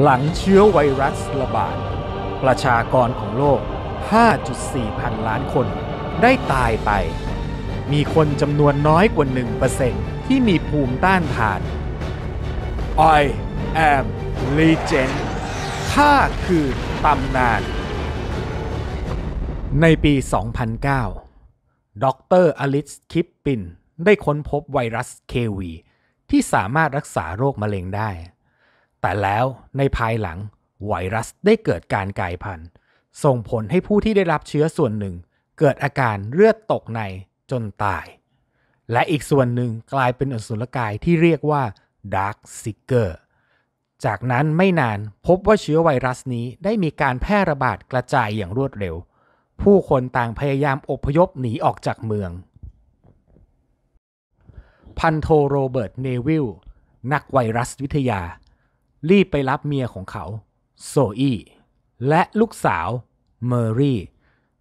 หลังเชื้อไวรัสระบาด ประชากรของโลก 5.4 พันล้านคนได้ตายไป มีคนจำนวนน้อยกว่า 1%ที่มีภูมิต้านทาน I am legend ข้าคือตำนาน ในปี 2009 ดรอลิสคิปปินได้ค้นพบไวรัสเควี ที่สามารถรักษาโรคมะเร็งได้แต่แล้วในภายหลัง ไวรัสได้เกิดการกลายพันธุ์ส่งผลให้ผู้ที่ได้รับเชื้อส่วนหนึ่ง เกิดอาการเลือดตกในจนตาย และอีกส่วนหนึ่งกลายเป็นอสุรกายที่เรียกว่าดาร์กซิกเกอร์จากนั้นไม่นานพบว่าเชื้อไวรัสนี้ได้มีการแพร่ระบาดกระจายอย่างรวดเร็ว ผู้คนต่างพยายามอพยพหนีออกจากเมืองพันโทโรเบิร์ตเนวิลนักไวรัสวิทยารีบไปรับเมียของเขาโซอี้และลูกสาวเมอรี่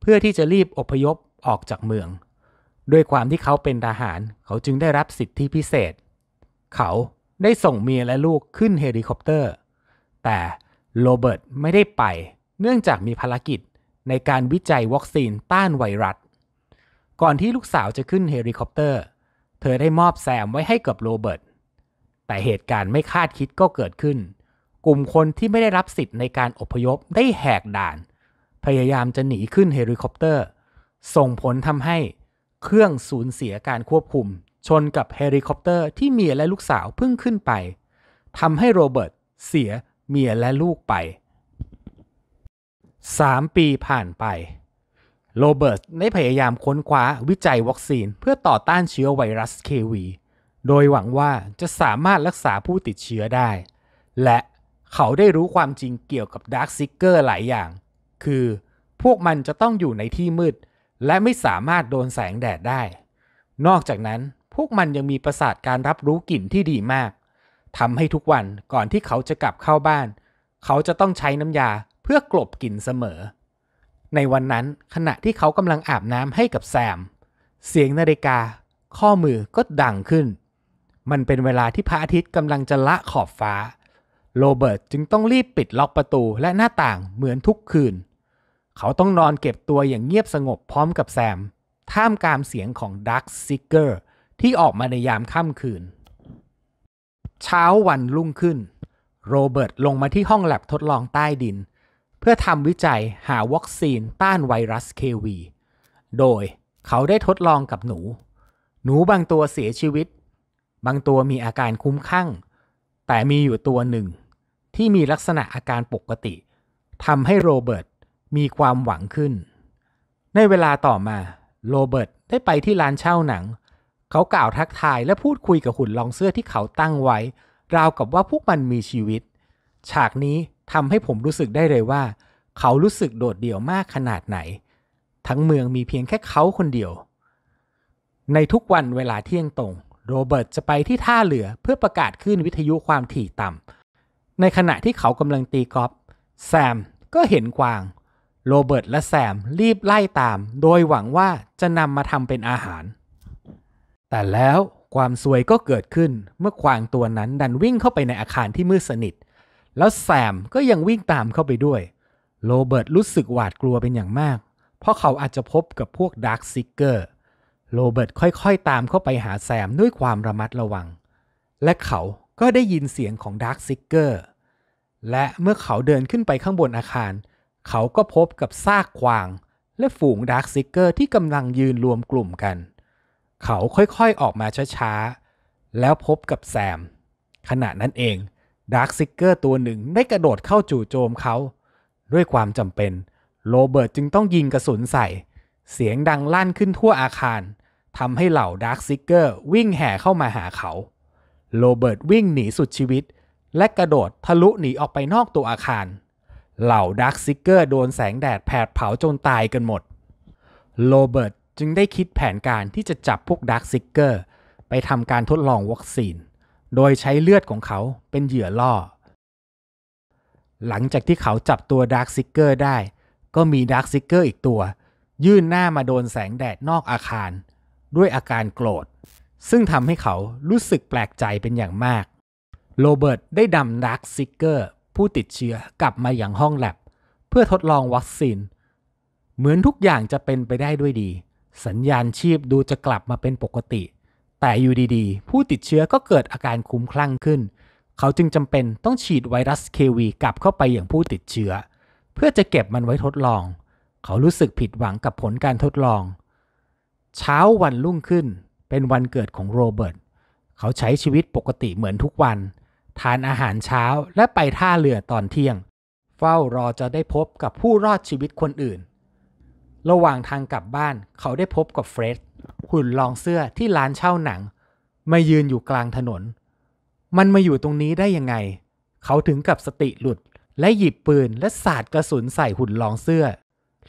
เพื่อที่จะรีบอพยพออกจากเมืองด้วยความที่เขาเป็นทหารเขาจึงได้รับสิทธิพิเศษ เขาได้ส่งเมียและลูกขึ้นเฮลิคอปเตอร์ แต่โรเบิร์ตไม่ได้ไปเนื่องจากมีภารกิจในการวิจัยวัคซีนต้านไวรัสก่อนที่ลูกสาวจะขึ้นเฮลิคอปเตอร์ เธอได้มอบแซมไว้ให้กับโรเบิร์ตแต่เหตุการณ์ไม่คาดคิดก็เกิดขึ้น กลุ่มคนที่ไม่ได้รับสิทธิ์ในการอพยพได้แหกด่าน พยายามจะหนีขึ้นเฮลิคอปเตอร์ ส่งผลทำให้ เครื่องสูญเสียการควบคุม ชนกับเฮลิคอปเตอร์ ที่เมียและลูกสาวเพิ่งขึ้นไปทำให้โรเบิร์ต เสียเมียและลูกไป 3 ปีผ่านไป โรเบิร์ตได้พยายามค้นคว้าวิจัยวัคซีน เพื่อต่อต้านเชื้อไวรัสเควีโดยหวังว่าจะสามารถรักษาผู้ติดเชื้อได้ และเขาได้รู้ความจริงเกี่ยวกับดาร์คซิกเกอร์หลายอย่าง คือพวกมันจะต้องอยู่ในที่มืด และไม่สามารถโดนแสงแดดได้ นอกจากนั้นพวกมันยังมีประสาทการรับรู้กลิ่นที่ดีมาก ทำให้ทุกวันก่อนที่เขาจะกลับเข้าบ้าน เขาจะต้องใช้น้ำยาเพื่อกลบกลิ่นเสมอ ในวันนั้นขณะที่เขากำลังอาบน้ำให้กับแซม เสียงนาฬิกา ข้อมือก็ดังขึ้นมันเป็นเวลาที่พระอาทิตย์กำลังจะละขอบฟ้า โรเบิร์ตจึงต้องรีบปิดล็อกประตูและหน้าต่างเหมือนทุกคืน เขาต้องนอนเก็บตัวอย่างเงียบสงบพร้อมกับแซม ท่ามกลางเสียงของดักซิเกอร์ที่ออกมาในยามค่ำคืน เช้าวันรุ่งขึ้น โรเบิร์ตลงมาที่ห้องแลบทดลองใต้ดิน เพื่อทำวิจัยหาวัคซีนต้านไวรัสเควีโดยเขาได้ทดลองกับหนู หนูบางตัวเสียชีวิตบางตัวมีอาการคุ้มข้างแต่มีอยู่ตัวหนึ่ง ที่มีลักษณะอาการปกติทำให้โรเบิร์ตมีความหวังขึ้น ในเวลาต่อมา โรเบิร์ตได้ไปที่ร้านเช่าหนัง เขากล่าวทักทายและพูดคุยกับหุ่นลองเสื้อที่เขาตั้งไว้ ราวกับว่าพวกมันมีชีวิต ฉากนี้ทำให้ผมรู้สึกได้เลยว่า เขารู้สึกโดดเดี่ยวมากขนาดไหน ทั้งเมืองมีเพียงแค่เขาคนเดียว ในทุกวันเวลาเที่ยงตรงโรเบิร์ตจะไปที่ท่าเรือเพื่อประกาศขึ้นวิทยุความถี่ต่ำ ในขณะที่เขากำลังตีกอล์ฟ แซมก็เห็นกวาง โรเบิร์ตและแซมรีบไล่ตามโดยหวังว่าจะนำมาทำเป็นอาหาร แต่แล้วความซวยก็เกิดขึ้นเมื่อกวางตัวนั้นดันวิ่งเข้าไปในอาคารที่มืดสนิท แล้วแซมก็ยังวิ่งตามเข้าไปด้วย โรเบิร์ตรู้สึกหวาดกลัวเป็นอย่างมาก เพราะเขาอาจจะพบกับพวกดาร์คซิกเกอร์โรเบิร์ตค่อย ๆ ตามเข้าไปหาแซมด้วยความระมัดระวัง และเขาก็ได้ยินเสียงของดาร์คซิกเกอร์ และเมื่อเขาเดินขึ้นไปข้างบนอาคาร เขาก็พบกับซากควาง และฝูงดาร์คซิกเกอร์ที่กำลังยืนรวมกลุ่มกัน เขาค่อยๆออกมาช้า ๆ แล้วพบกับแซม ขณะนั้นเองดาร์คซิกเกอร์ตัวหนึ่งได้กระโดดเข้าจู่โจมเขา ด้วยความจำเป็นโรเบิร์ตจึงต้องยิงกระสุนใส่ เสียงดังลั่นขึ้นทั่วอาคารทำให้เหล่าดาร์คซิกเกอร์วิ่งแห่เข้ามาหาเขา โรเบิร์ตวิ่งหนีสุดชีวิต และกระโดดทะลุหนีออกไปนอกตัวอาคาร เหล่าดาร์คซิกเกอร์โดนแสงแดดแผดเผาจนตายกันหมด โรเบิร์ตจึงได้คิดแผนการที่จะจับพวกดาร์คซิกเกอร์ไปทำการทดลองวัคซีน โดยใช้เลือดของเขาเป็นเหยื่อล่อ หลังจากที่เขาจับตัวดาร์คซิกเกอร์ได้ ก็มีดาร์คซิกเกอร์อีกตัวยื่นหน้ามาโดนแสงแดดนอกอาคารด้วยอาการโกรธ ซึ่งทำให้เขารู้สึกแปลกใจเป็นอย่างมาก โรเบิร์ตได้ดำดักซิกเกอร์ ผู้ติดเชื้อกลับมาอย่างห้องแลบ เพื่อทดลองวัคซีน เหมือนทุกอย่างจะเป็นไปได้ด้วยดี สัญญาณชีพดูจะกลับมาเป็นปกติ แต่อยู่ดีๆ ผู้ติดเชื้อก็เกิดอาการคุ้มคลั่งขึ้น เขาจึงจำเป็นต้องฉีดไวรัสเควีกลับเข้าไปอย่างผู้ติดเชื้อ เพื่อจะเก็บมันไว้ทดลอง เขารู้สึกผิดหวังกับผลการทดลองเช้าวันรุ่งขึ้นเป็นวันเกิดของโรเบิร์ต เขาใช้ชีวิตปกติเหมือนทุกวัน ทานอาหารเช้าและไปท่าเรือตอนเที่ยง เฝ้ารอจะได้พบกับผู้รอดชีวิตคนอื่น ระหว่างทางกลับบ้านเขาได้พบกับเฟร็ดหุ่นลองเสื้อที่ร้านเช่าหนัง มายืนอยู่กลางถนน มันมาอยู่ตรงนี้ได้ยังไง เขาถึงกับสติหลุด และหยิบปืนและสาดกระสุนใส่หุ่นลองเสื้อ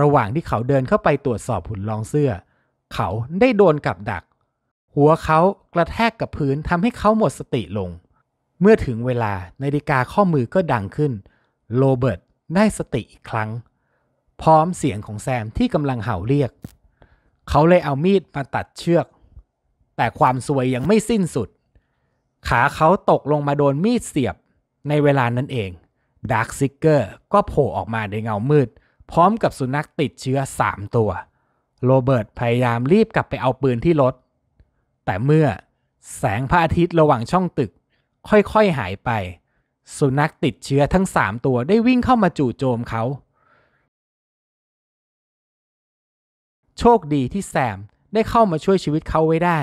ระหว่างที่เขาเดินเข้าไปตรวจสอบหุ่นลองเสื้อเขาได้โดนกับดัก หัวเขากระแทกกับพื้นทำให้เขาหมดสติลง เมื่อถึงเวลานาฬิกาข้อมือก็ดังขึ้น โรเบิร์ตได้สติอีกครั้ง พร้อมเสียงของแซมที่กำลังเห่าเรียก เขาเลยเอามีดมาตัดเชือก แต่ความสวยยังไม่สิ้นสุด ขาเขาตกลงมาโดนมีดเสียบ ในเวลานั้นเอง ดาร์คซิกเกอร์ก็โผล่ออกมาในเงามืด พร้อมกับสุนัขติดเชื้อ3ตัวโรเบิร์ตพยายามรีบกลับไปเอาปืนที่รถ แต่เมื่อแสงพระอาทิตย์ระหว่างช่องตึก ค่อยๆหายไป สุนัขติดเชื้อทั้งสามตัวได้วิ่งเข้ามาจู่โจมเขา โชคดีที่แซมได้เข้ามาช่วยชีวิตเขาไว้ได้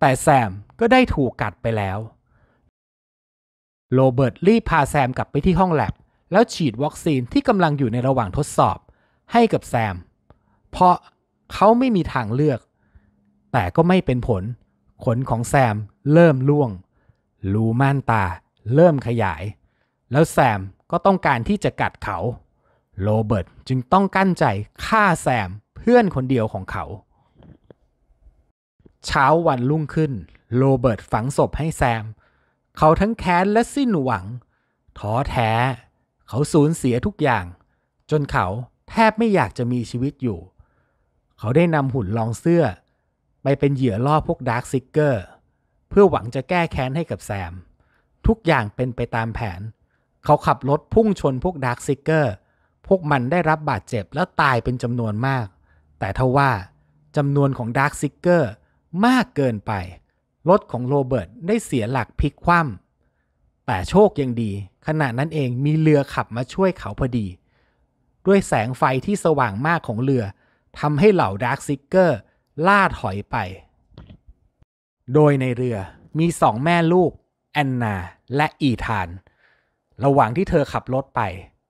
แต่แซมก็ได้ถูกกัดไปแล้ว โรเบิร์ตรีบพาแซมกลับไปที่ห้องแลบแล้วฉีดวัคซีน ที่กำลังอยู่ในระหว่างทดสอบให้กับแซม เพราะเขาไม่มีทางเลือก แต่ก็ไม่เป็นผล ขนของแซมเริ่มล่วง รูม่านตาเริ่มขยาย แล้วแซมก็ต้องการที่จะกัดเขา โรเบิร์ตจึงต้องกั้นใจฆ่าแซมเพื่อนคนเดียวของเขา เช้าวันรุ่งขึ้นโรเบิร์ตฝังศพให้แซม เขาทั้งแค้นและสิ้นหวังท้อแท้เขาสูญเสียทุกอย่าง จนเขาแทบไม่อยากจะมีชีวิตอยู่ เขาได้นำหุ่นลองเสื้อ ไปเป็นเหยื่อล่อพวกดาร์คซิกเกอร์เพื่อหวังจะแก้แค้นให้กับแซม ทุกอย่างเป็นไปตามแผน เขาขับรถพุ่งชนพวกดาร์คซิกเกอร์พวกมันได้รับบาดเจ็บและตายเป็นจำนวนมาก แต่ทว่าจำนวนของดาร์คซิกเกอร์มากเกินไปรถของโรเบิร์ต ได้เสียหลักพลิกคว่ำแต่โชคยังดี ขณะนั้นเองมีเรือขับมาช่วยเขาพอดี ด้วยแสงไฟที่สว่างมากของเรือทำให้เหล่าดาร์คซิกเกอร์ล่าถอยไป โดยในเรือมีสองแม่ลูก แอนนาและอีธาน ระหว่างที่เธอขับรถไป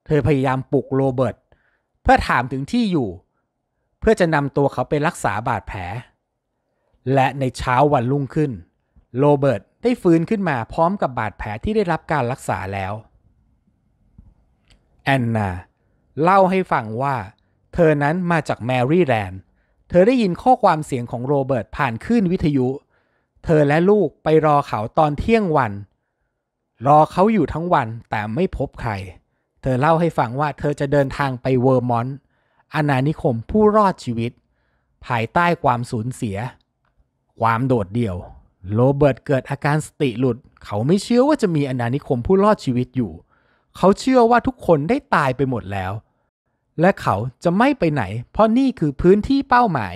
เธอพยายามปลุกโรเบิร์ต เพื่อถามถึงที่อยู่ เพื่อจะนำตัวเขาไปรักษาบาดแผล และในเช้าวันรุ่งขึ้นโรเบิร์ตได้ฟื้นขึ้นมาพร้อมกับบาดแผลที่ได้รับการรักษาแล้ว แอนนาเล่าให้ฟังว่า เธอนั้นมาจากแมรี่แลนด์เธอได้ยินข้อความเสียงของโรเบิร์ตผ่านคลื่นวิทยุ เธอและลูกไปรอเขาตอนเที่ยงวัน รอเขาอยู่ทั้งวันแต่ไม่พบใคร เธอเล่าให้ฟังว่าเธอจะเดินทางไปเวอร์มอนต์อาณานิคมผู้รอดชีวิต ภายใต้ความสูญเสีย ความโดดเดี่ยวโรเบิร์ตเกิดอาการสติหลุด เขาไม่เชื่อว่าจะมีอนานิคมผู้รอดชีวิตอยู่ เขาเชื่อว่าทุกคนได้ตายไปหมดแล้ว และเขาจะไม่ไปไหน เพราะนี่คือพื้นที่เป้าหมาย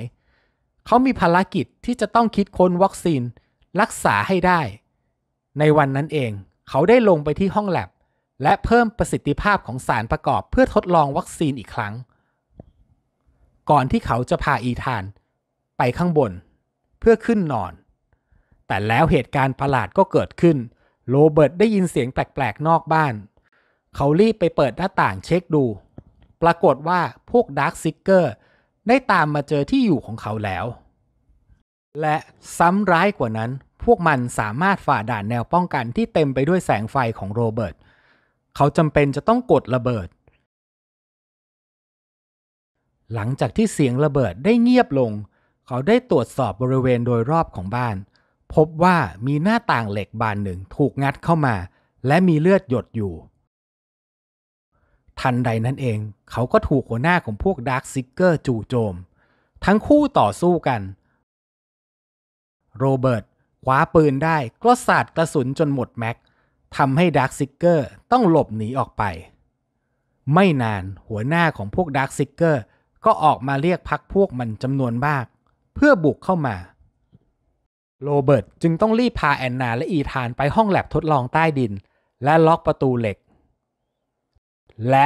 เขามีภารกิจที่จะต้องคิดค้นวัคซีนรักษาให้ได้ ในวันนั้นเอง เขาได้ลงไปที่ห้องแลบและเพิ่มประสิทธิภาพของสารประกอบ เพื่อทดลองวัคซีนอีกครั้ง ก่อนที่เขาจะพาอีธานไปข้างบนเพื่อขึ้นนอนแต่แล้วเหตุการณ์ประหลาดก็เกิดขึ้น โรเบิร์ตได้ยินเสียงแปลกๆนอกบ้าน เขารีบไปเปิดหน้าต่างเช็คดู ปรากฏว่าพวกดาร์คซิกเกอร์ได้ตามมาเจอที่อยู่ของเขาแล้ว และซ้ำร้ายกว่านั้นพวกมันสามารถฝ่าด่านแนวป้องกันที่เต็มไปด้วยแสงไฟของโรเบิร์ต เขาจำเป็นจะต้องกดระเบิด หลังจากที่เสียงระเบิดได้เงียบลง เขาได้ตรวจสอบบริเวณโดยรอบของบ้านพบว่ามีหน้าต่างเหล็กบานหนึ่งถูกงัดเข้ามา และมีเลือดหยดอยู่ ทันใดนั้นเองเขาก็ถูกหัวหน้าของพวกดาร์คซิกเกอร์จู่โจมทั้งคู่ต่อสู้กัน โรเบิร์ตคว้าปืนได้ก็สาดกระสุนจนหมดแม็กทำให้ดาร์คซิกเกอร์ต้องหลบหนีออกไปไม่นานหัวหน้าของพวกดาร์คซิกเกอร์ก็ออกมาเรียกพักพวกมันจำนวนมาก เพื่อบุกเข้ามาโรเบิร์ตจึงต้องรีบพาแอนนาและอีธานไปห้องแลบทดลองใต้ดิน และล็อกประตูเหล็ก และ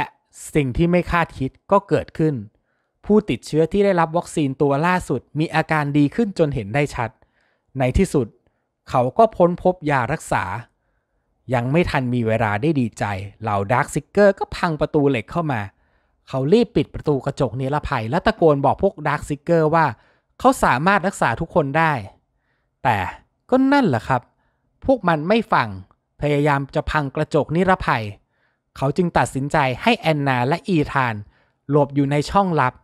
สิ่งที่ไม่คาดคิดก็เกิดขึ้น ผู้ติดเชื้อที่ได้รับวัคซีนตัวล่าสุดมีอาการดีขึ้นจนเห็นได้ชัด ในที่สุด เขาก็พ้นพบยารักษา ยังไม่ทันมีเวลาได้ดีใจเหล่าดาร์คซิกเกอร์ก็พังประตูเหล็กเข้ามาเขารีบปิดประตูกระจกนิรภัยและตะโกนบอกพวกดาร์คซิกเกอร์ว่าเขาสามารถรักษาทุกคนได้แต่ก็นั่นแหละครับ พวกมันไม่ฟัง พยายามจะพังกระจกนิรภัย เขาจึงตัดสินใจให้แอนนาและอีธานหลบอยู่ในช่องลับ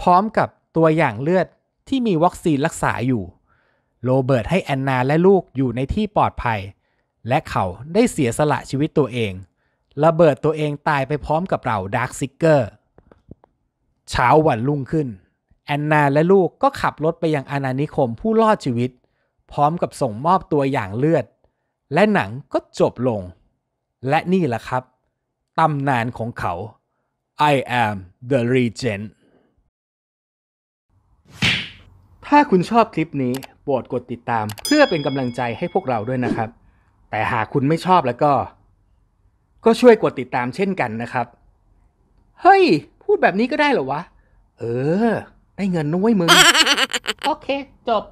พร้อมกับตัวอย่างเลือดที่มีวัคซีนรักษาอยู่ โรเบิร์ตให้แอนนาและลูกอยู่ในที่ปลอดภัย และเขาได้เสียสละชีวิตตัวเอง ระเบิดตัวเองตายไปพร้อมกับเราดาร์คซิกเกอร์ เช้าวันรุ่งขึ้นแอนนาและลูกก็ขับรถไปยังอาณานิคมผู้รอดชีวิตพร้อมกับส่งมอบตัวอย่างเลือด และหนังก็จบลง และนี่แหละครับตำนานของเขา I am the Regent ถ้าคุณชอบคลิปนี้โปรดกดติดตาม เพื่อเป็นกำลังใจให้พวกเราด้วยนะครับ แต่หากคุณไม่ชอบแล้วก็ ก็ช่วยกดติดตามเช่นกันนะครับ เฮ้ย พูดแบบนี้ก็ได้เหรอวะ เออได้เงินน้้ยมึง โอเคจบ